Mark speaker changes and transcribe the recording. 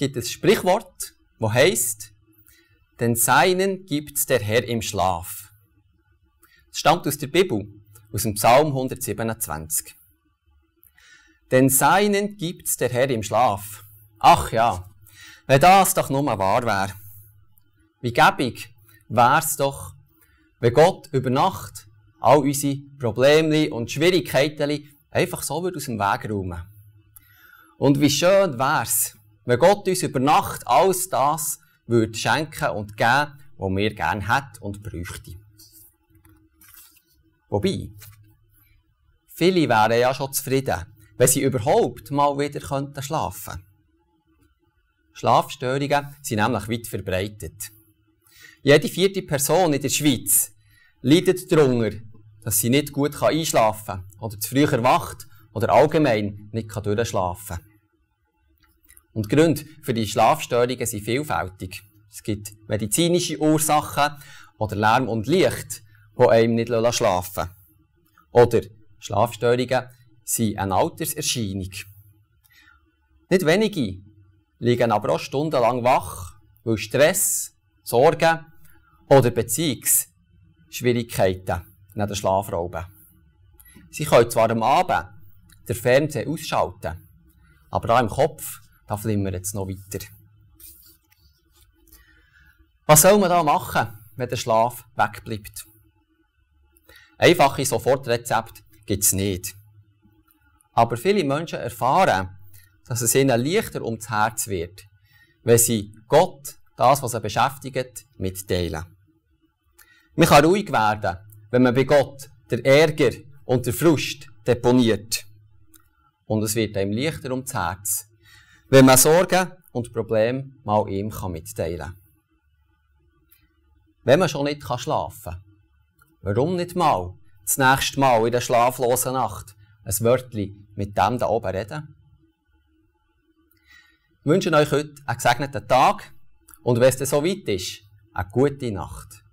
Speaker 1: gibt es Sprichwort, wo heißt, den Seinen gibt der Herr im Schlaf. Es stammt aus der Bibel, aus dem Psalm 127. Den Seinen gibt der Herr im Schlaf. Ach ja, wenn das doch nur mal wahr wäre. Wie gäbig wär's doch, wenn Gott über Nacht all unsere Probleme und Schwierigkeiten einfach so aus dem Weg räumen Und wie schön wär's, wenn Gott uns über Nacht alles das würde schenken und geben, was wir gerne hätten und bräuchten. Wobei, viele wären ja schon zufrieden, wenn sie überhaupt mal wieder könnten schlafen könnten. Schlafstörungen sind nämlich weit verbreitet. Jede vierte Person in der Schweiz leidet darunter, dass sie nicht gut einschlafen kann oder zu früh erwacht oder allgemein nicht durchschlafen kann. Und die Gründe für die Schlafstörungen sind vielfältig. Es gibt medizinische Ursachen oder Lärm und Licht, die einem nicht schlafen lassen. Oder Schlafstörungen sind eine Alterserscheinung. Nicht wenige liegen aber auch stundenlang wach, weil Stress, Sorgen oder Beziehungsschwierigkeiten neben den Schlaf rauben. Sie können zwar am Abend den Fernseher ausschalten, aber auch im Kopf da flimmert es noch weiter. Was soll man da machen, wenn der Schlaf wegbleibt? Einfache Sofortrezept gibt es nicht. Aber viele Menschen erfahren, dass es ihnen leichter ums Herz wird, wenn sie Gott das, was er beschäftigt, mitteilen. Man kann ruhig werden, wenn man bei Gott den Ärger und den Frust deponiert. Und es wird einem leichter ums Herz, wenn man Sorgen und Probleme mal ihm mitteilen kann. Wenn man schon nicht kann schlafen kann, warum nicht mal das nächste Mal in der schlaflosen Nacht ein Wörtchen mit dem da oben reden? Wir wünschen euch heute einen gesegneten Tag und wenn es so weit ist, eine gute Nacht.